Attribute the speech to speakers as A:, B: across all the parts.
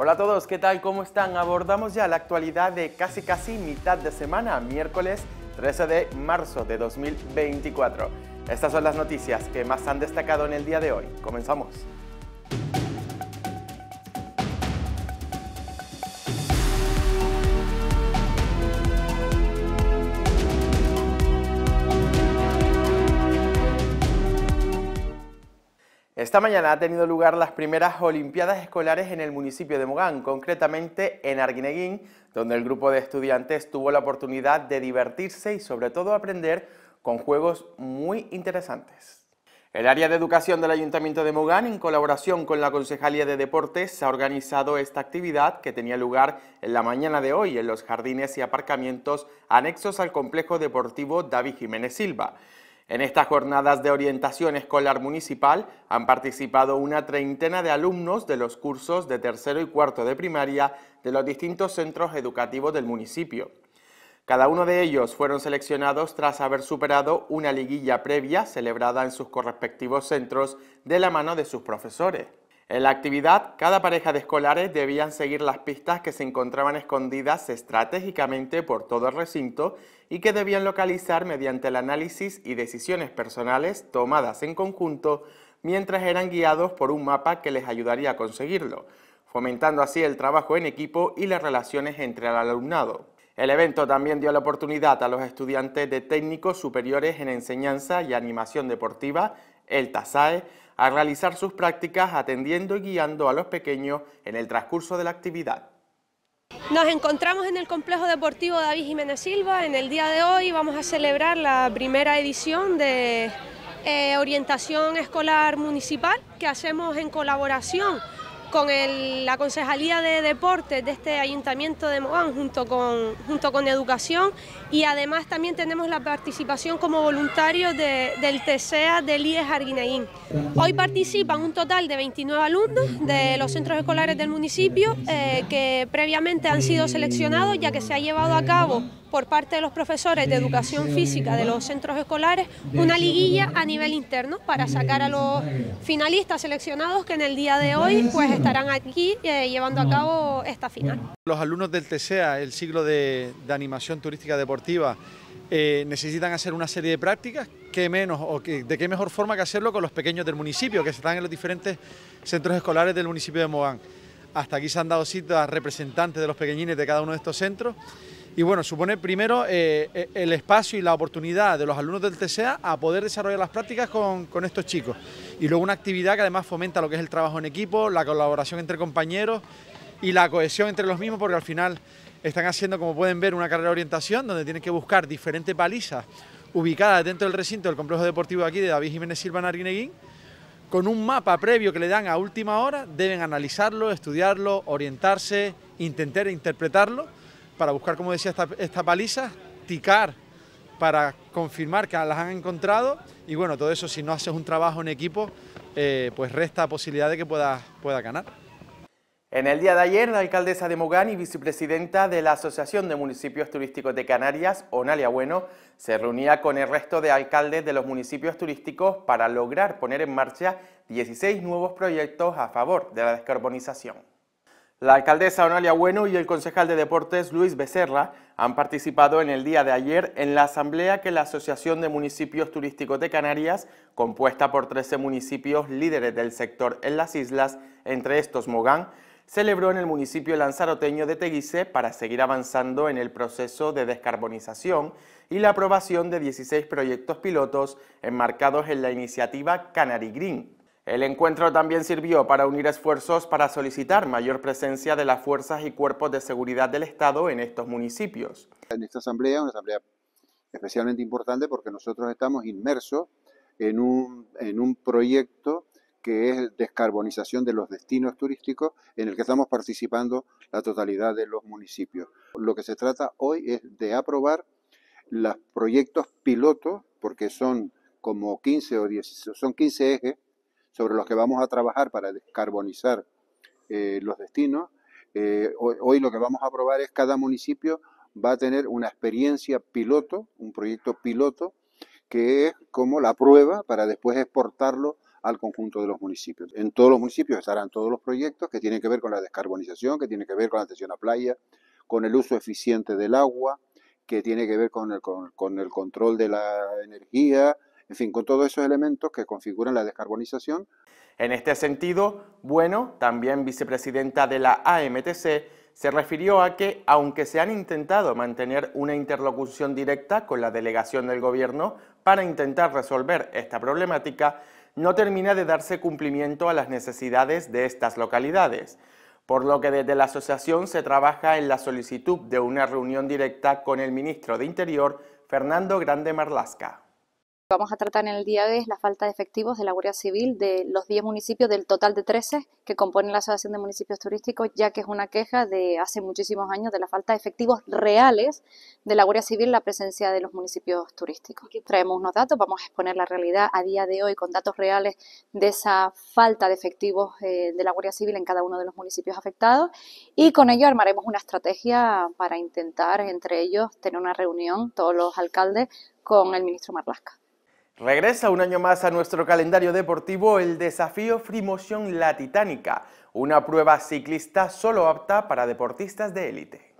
A: Hola a todos, ¿qué tal? ¿Cómo están? Abordamos ya la actualidad de casi casi mitad de semana, miércoles 13 de marzo de 2024. Estas son las noticias que más han destacado en el día de hoy. Comenzamos. Esta mañana ha tenido lugar las primeras Olimpiadas Escolares en el municipio de Mogán, concretamente en Arguineguín, donde el grupo de estudiantes tuvo la oportunidad de divertirse y sobre todo aprender con juegos muy interesantes. El área de educación del Ayuntamiento de Mogán, en colaboración con la Concejalía de Deportes, ha organizado esta actividad que tenía lugar en la mañana de hoy en los jardines y aparcamientos anexos al Complejo Deportivo David Jiménez Silva. En estas jornadas de orientación escolar municipal han participado una treintena de alumnos de los cursos de tercero y cuarto de primaria de los distintos centros educativos del municipio. Cada uno de ellos fueron seleccionados tras haber superado una liguilla previa celebrada en sus correspectivos centros de la mano de sus profesores. En la actividad, cada pareja de escolares debían seguir las pistas que se encontraban escondidas estratégicamente por todo el recinto y que debían localizar mediante el análisis y decisiones personales tomadas en conjunto mientras eran guiados por un mapa que les ayudaría a conseguirlo, fomentando así el trabajo en equipo y las relaciones entre el alumnado. El evento también dio la oportunidad a los estudiantes de técnicos superiores en enseñanza y animación deportiva, el TASAE, a realizar sus prácticas atendiendo y guiando a los pequeños en el transcurso de la actividad.
B: Nos encontramos en el Complejo Deportivo David Jiménez Silva. En el día de hoy vamos a celebrar la primera edición de eh, orientación escolar municipal que hacemos en colaboración con la Concejalía de Deportes de este Ayuntamiento de Mogán junto con, junto con Educación y además también tenemos la participación como voluntarios del TCEA del IES Arguineguín. Hoy participan un total de 29 alumnos de los centros escolares del municipio eh, que previamente han sido seleccionados ya que se ha llevado a cabo por parte de los profesores de educación física de los centros escolares una liguilla a nivel interno para sacar a los finalistas seleccionados que en el día de hoy pues estarán aquí eh, llevando a cabo esta final.
C: Los alumnos del TCEA el ciclo de, animación turística deportiva, eh, necesitan hacer una serie de prácticas, qué menos o de qué mejor forma que hacerlo con los pequeños del municipio, que están en los diferentes centros escolares del municipio de Mogán. Hasta aquí se han dado a representantes de los pequeñines de cada uno de estos centros y bueno, supone primero eh, eh, el espacio y la oportunidad de los alumnos del TCA a poder desarrollar las prácticas con, estos chicos. Y luego una actividad que además fomenta lo que es el trabajo en equipo, la colaboración entre compañeros y la cohesión entre los mismos, porque al final están haciendo, como pueden ver, una carrera de orientación donde tienen que buscar diferentes palizas ubicadas dentro del recinto del complejo deportivo aquí de David Jiménez Silva Narineguín, con un mapa previo que le dan a última hora, deben analizarlo, estudiarlo, orientarse, intentar interpretarlo para buscar, como decía, esta, paliza, ticar para confirmar que las han encontrado y bueno, todo eso si no haces un trabajo en equipo, eh, pues resta posibilidad de que pueda ganar.
A: En el día de ayer, la alcaldesa de Mogán y vicepresidenta de la Asociación de Municipios Turísticos de Canarias, Onalia Bueno, se reunía con el resto de alcaldes de los municipios turísticos para lograr poner en marcha 16 nuevos proyectos a favor de la descarbonización. La alcaldesa Onalia Bueno y el concejal de deportes Luis Becerra han participado en el día de ayer en la asamblea que la Asociación de Municipios Turísticos de Canarias, compuesta por 13 municipios líderes del sector en las islas, entre estos Mogán, celebró en el municipio lanzaroteño de Teguise para seguir avanzando en el proceso de descarbonización y la aprobación de 16 proyectos pilotos enmarcados en la iniciativa Canary Green. El encuentro también sirvió para unir esfuerzos para solicitar mayor presencia de las fuerzas y cuerpos de seguridad del Estado en estos municipios. En esta
B: asamblea, una asamblea especialmente importante porque nosotros estamos inmersos en un, en un proyecto que es descarbonización de los destinos turísticos en el que estamos participando la totalidad de los municipios. Lo que se trata hoy es de aprobar los proyectos pilotos, porque son como 15 o 10, son 15 ejes sobre los que vamos a trabajar para descarbonizar eh, los destinos. Eh, hoy, lo que vamos a probar es cada municipio va a tener una experiencia piloto, un proyecto piloto, que es como la prueba para después exportarlo al conjunto de los municipios. En todos los municipios estarán todos los proyectos que tienen que ver con la descarbonización, que tienen que ver con la atención a playa, con el uso eficiente del agua, que tiene que ver con el, con el control de la energía, en fin, con todos esos elementos que configuran la descarbonización. En este sentido, bueno, también vicepresidenta
A: de la AMTC, se refirió a que, aunque se han intentado mantener una interlocución directa con la delegación del Gobierno para intentar resolver esta problemática, no termina de darse cumplimiento a las necesidades de estas localidades, por lo que desde la asociación se trabaja en la solicitud de una reunión directa con el ministro de Interior, Fernando Grande Marlasca
B: vamos a tratar en el día de hoy la falta de efectivos de la Guardia Civil de los 10 municipios, del total de 13 que componen la Asociación de Municipios Turísticos, ya que es una queja de hace muchísimos años de la falta de efectivos reales de la Guardia Civil, la presencia de los municipios turísticos. Traemos unos datos, vamos a exponer la realidad a día de hoy con datos reales de esa falta de efectivos eh, de la Guardia Civil en cada uno de los municipios afectados y con ello armaremos una estrategia para intentar, entre ellos, tener una reunión, todos los alcaldes, con el ministro Marlasca.
A: Regresa un año más a nuestro calendario deportivo el desafío Motion La Titánica, una prueba ciclista solo apta para deportistas de élite.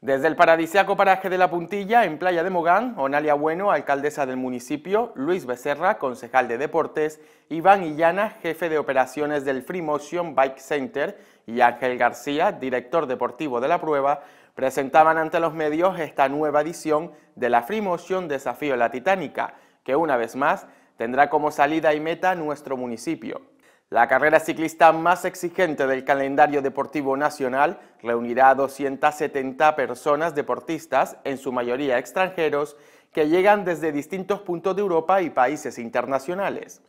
A: Desde el paradisiaco paraje de La Puntilla, en Playa de Mogán, Onalia Bueno, alcaldesa del municipio, Luis Becerra, concejal de deportes, Iván Illana, jefe de operaciones del Motion Bike Center, y Ángel García, director deportivo de la prueba, presentaban ante los medios esta nueva edición de la Motion Desafío La Titánica, que una vez más tendrá como salida y meta nuestro municipio. La carrera ciclista más exigente del calendario deportivo nacional reunirá a 270 personas deportistas, en su mayoría extranjeros, que llegan desde distintos puntos de Europa y países internacionales.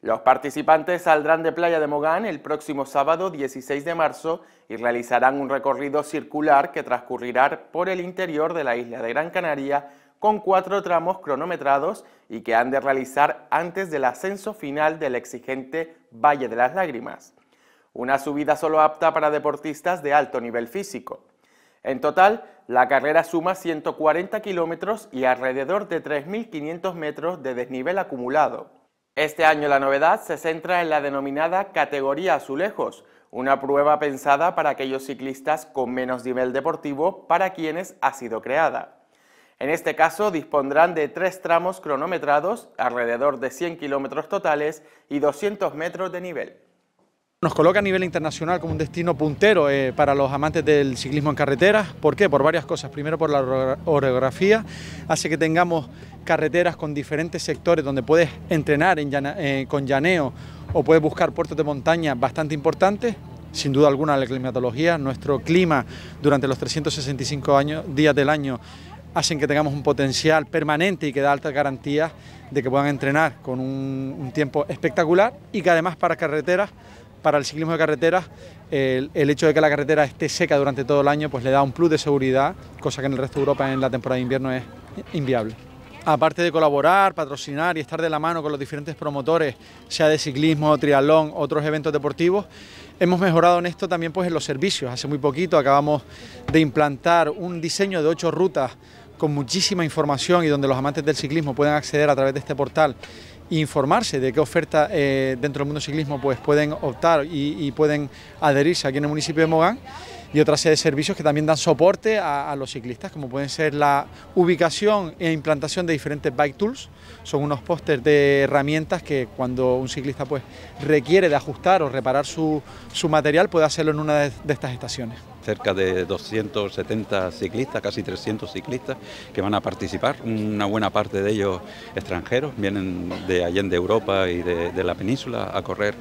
A: Los participantes saldrán de Playa de Mogán el próximo sábado 16 de marzo y realizarán un recorrido circular que transcurrirá por el interior de la isla de Gran Canaria con cuatro tramos cronometrados y que han de realizar antes del ascenso final del exigente Valle de las Lágrimas. Una subida solo apta para deportistas de alto nivel físico. En total, la carrera suma 140 kilómetros y alrededor de 3.500 metros de desnivel acumulado. Este año la novedad se centra en la denominada categoría azulejos, una prueba pensada para aquellos ciclistas con menos nivel deportivo para quienes ha sido creada. En este caso dispondrán de tres tramos cronometrados, alrededor de 100 kilómetros totales y 200 metros de nivel.
C: Nos coloca a nivel internacional como un destino puntero eh, para los amantes del ciclismo en carreteras. ¿Por qué? Por varias cosas. Primero por la orografía, hace que tengamos carreteras con diferentes sectores donde puedes entrenar eh, con llaneo o puedes buscar puertos de montaña bastante importantes. Sin duda alguna la climatología, nuestro clima durante los 365 años, días del año hacen que tengamos un potencial permanente y que da altas garantías de que puedan entrenar con un, tiempo espectacular y que además para carreteras, para el ciclismo de carreteras, el, el, hecho de que la carretera esté seca durante todo el año pues le da un plus de seguridad, cosa que en el resto de Europa en la temporada de invierno es inviable. Aparte de colaborar, patrocinar y estar de la mano con los diferentes promotores, sea de ciclismo, triatlón, otros eventos deportivos, hemos mejorado en esto también pues en los servicios. Hace muy poquito acabamos de implantar un diseño de ocho rutas con muchísima información y donde los amantes del ciclismo pueden acceder a través de este portal e informarse de qué oferta eh, dentro del mundo del ciclismo pues pueden optar y, y pueden adherirse aquí en el municipio de Mogán y otra serie de servicios que también dan soporte a, los ciclistas, como pueden ser la ubicación e implantación de diferentes bike tools. Son unos pósters de herramientas que cuando un ciclista pues, requiere de ajustar o reparar su, material puede hacerlo en una de, estas estaciones
B: cerca de 270 ciclistas, casi 300 ciclistas que van a participar, una buena parte de ellos extranjeros, vienen de Allende Europa y de la península a correr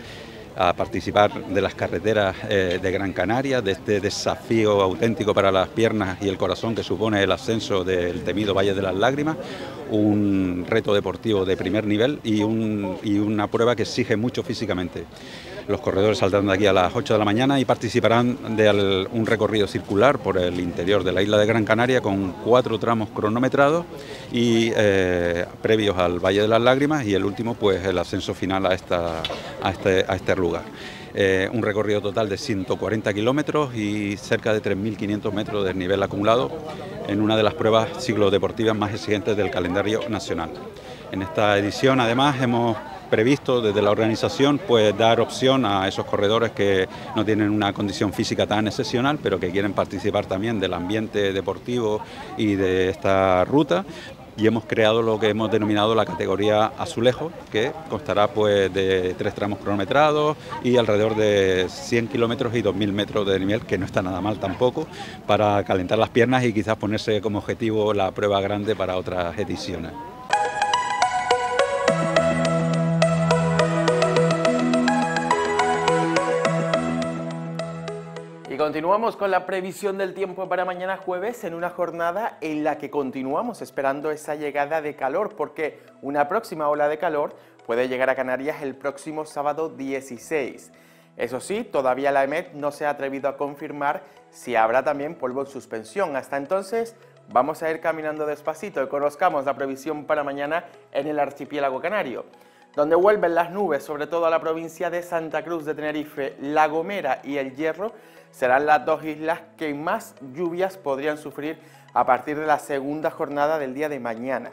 B: a participar de las carreteras eh, de Gran Canaria, de este desafío auténtico para las piernas y el corazón que supone el ascenso del temido Valle de las Lágrimas, un reto deportivo de primer nivel y una prueba que exige mucho físicamente. Los corredores saldrán de aquí a las 8 de la mañana y participarán de un recorrido circular por el interior de la isla de Gran Canaria con cuatro tramos cronometrados y eh, previos al Valle de las Lágrimas y el último pues el ascenso final a, este, este, lugar. Eh, un recorrido total de 140 kilómetros y cerca de 3.500 metros de nivel acumulado en una de las pruebas ciclodeportivas más exigentes del calendario nacional. En esta edición además hemos previsto desde la organización pues dar opción a esos corredores que no tienen una condición física tan excepcional, pero que quieren participar también del ambiente deportivo y de esta ruta, y hemos creado lo que hemos denominado la categoría azulejo, que constará pues de tres tramos cronometrados y alrededor de 100 kilómetros y 2.000 metros de nivel, que no está nada mal tampoco, para calentar las piernas y quizás ponerse como objetivo la prueba grande para otras ediciones.
A: Continuamos con la previsión del tiempo para mañana jueves en una jornada en la que continuamos esperando esa llegada de calor porque una próxima ola de calor puede llegar a Canarias el próximo sábado 16. Eso sí, todavía la EMET no se ha atrevido a confirmar si habrá también polvo en suspensión. Hasta entonces vamos a ir caminando despacito y conozcamos la previsión para mañana en el archipiélago canario donde vuelven las nubes, sobre todo a la provincia de Santa Cruz de Tenerife, La Gomera y El Hierro, serán las dos islas que más lluvias podrían sufrir a partir de la segunda jornada del día de mañana.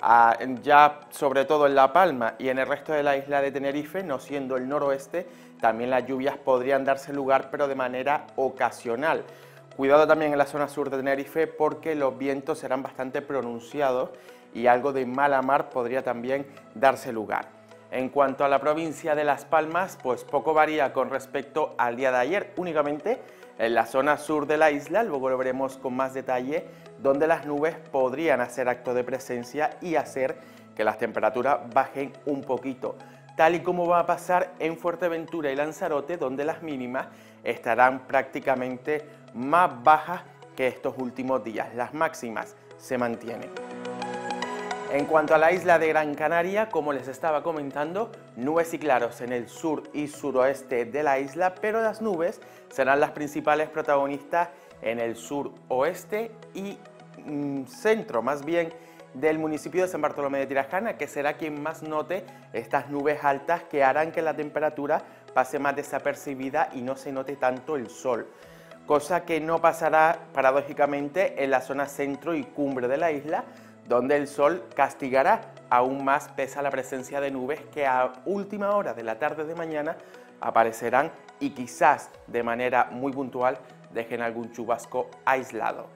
A: Ah, ya sobre todo en La Palma y en el resto de la isla de Tenerife, no siendo el noroeste, también las lluvias podrían darse lugar, pero de manera ocasional. Cuidado también en la zona sur de Tenerife porque los vientos serán bastante pronunciados y algo de mala mar podría también darse lugar. En cuanto a la provincia de Las Palmas, pues poco varía con respecto al día de ayer, únicamente en la zona sur de la isla, luego lo veremos con más detalle, donde las nubes podrían hacer acto de presencia y hacer que las temperaturas bajen un poquito, tal y como va a pasar en Fuerteventura y Lanzarote, donde las mínimas estarán prácticamente más bajas que estos últimos días. Las máximas se mantienen. En cuanto a la isla de Gran Canaria, como les estaba comentando, nubes y claros en el sur y suroeste de la isla, pero las nubes serán las principales protagonistas en el sur oeste y mm, centro, más bien, del municipio de San Bartolomé de Tirajana, que será quien más note estas nubes altas que harán que la temperatura pase más desapercibida y no se note tanto el sol, cosa que no pasará paradójicamente en la zona centro y cumbre de la isla, donde el sol castigará aún más pesa la presencia de nubes que a última hora de la tarde de mañana aparecerán y quizás de manera muy puntual dejen algún chubasco aislado.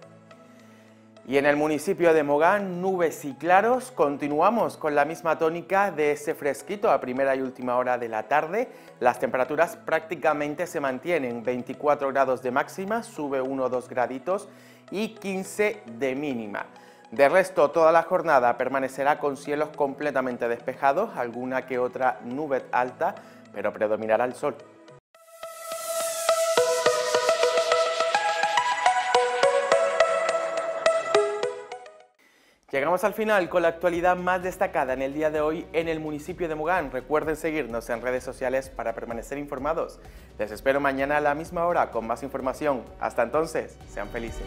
A: Y en el municipio de Mogán, nubes y claros, continuamos con la misma tónica de ese fresquito a primera y última hora de la tarde. Las temperaturas prácticamente se mantienen, 24 grados de máxima, sube 1 o 2 graditos y 15 de mínima. De resto, toda la jornada permanecerá con cielos completamente despejados, alguna que otra nube alta, pero predominará el sol. Llegamos al final con la actualidad más destacada en el día de hoy en el municipio de Mogán. Recuerden seguirnos en redes sociales para permanecer informados. Les espero mañana a la misma hora con más información. Hasta entonces, sean felices.